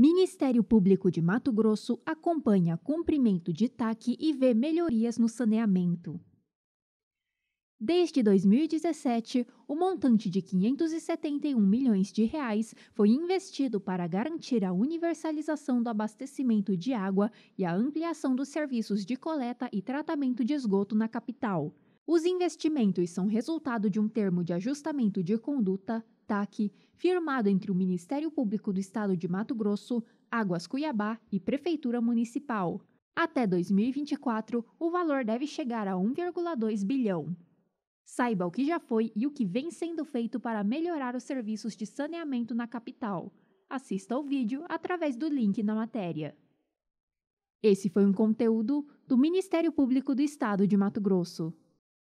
Ministério Público de Mato Grosso acompanha cumprimento de TAC e vê melhorias no saneamento. Desde 2017, o montante de 571 milhões de reais foi investido para garantir a universalização do abastecimento de água e a ampliação dos serviços de coleta e tratamento de esgoto na capital. Os investimentos são resultado de um termo de ajustamento de conduta ataque firmado entre o Ministério Público do Estado de Mato Grosso, Águas Cuiabá e Prefeitura Municipal. Até 2024, o valor deve chegar a 1,2 bilhão. Saiba o que já foi e o que vem sendo feito para melhorar os serviços de saneamento na capital. Assista ao vídeo através do link na matéria. Esse foi um conteúdo do Ministério Público do Estado de Mato Grosso.